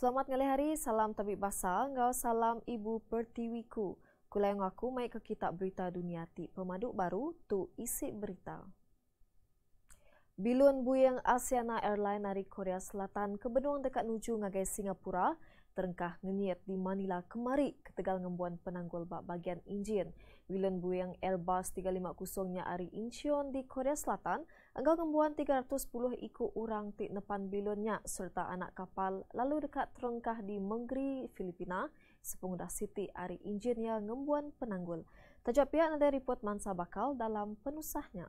Selamat ngali hari, salam tabik basal, ngau salam ibu pertiwiku. yang aku mai ke kitab berita dunia ti pemadu baru tu isi berita. Bilun buyang Asiana Airline dari Korea Selatan ke benuang dekat nuju ngagai Singapura terengah ngenyet di Manila kemari ketegal ngembuan penanggul bak bagian injin. Wilen buyang Airbus 350-nya Ari Incheon di Korea Selatan enggau ngembuan 310 iku orang ti nepan bilonnya serta anak kapal lalu dekat terengkah di Menggeri, Filipina sepengudah Siti Ari Injin yang ngembuan penanggul. Tajap pihak nanti report mansa bakal dalam penusahnya.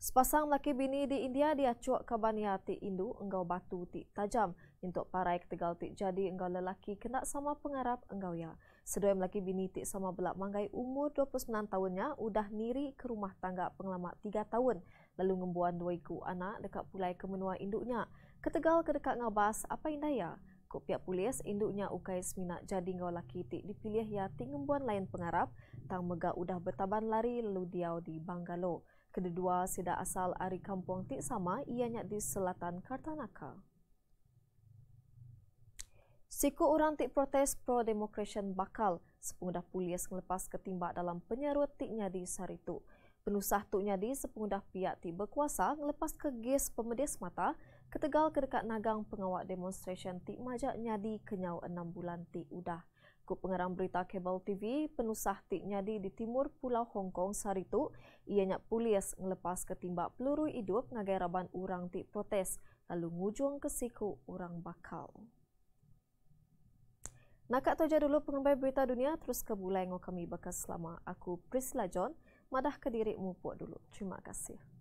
Sepasang laki bini di India diacuak kabania ti Indu engau batu ti tajam. Untuk parai ketegal ti jadi enggau lelaki kena sama pengarap engau ya. Sedoi laki bini ti sama belak mangai umur 29 tahunnya udah niri ke rumah tangga pengelamat 3 tahun. Lalu ngembuan dua iku anak dekat pulai kemenua induknya. Ketegal ke dekat ngabas apa indah ya? Ko pihak polis induknya ukai semina jadi ngau laki ti dipilih ya ting lain pengarap tang mega udah bertaban lari lalu diau di Banggalo. Kedua sida asal ari kampung ti sama ia ianya di selatan Kartanaka. Siku orang ti protes pro demokrasian bakal sepengudah polis melepas ketimbak dalam penyerut ti nyadi saritu. Penusah tu nyadi sepengudah pihak ti berkuasa melepas kegis pemedes mata Ketegal ke dekat nagang pengawak demonstration ti majak nyadi kenyau enam bulan ti udah. Ku pengarang berita kabel TV, penusah ti nyadi di timur pulau Hong Kong saritu, ia nyak pulis ngelepas ketimbak peluru hidup ngagai raban orang ti protes, lalu ngujung ke siku orang bakal. Nakak toja dulu pengembai berita dunia, terus ke bulan kami bakal selama. Aku Prisla John, madah ke diri mupuk dulu. Terima kasih.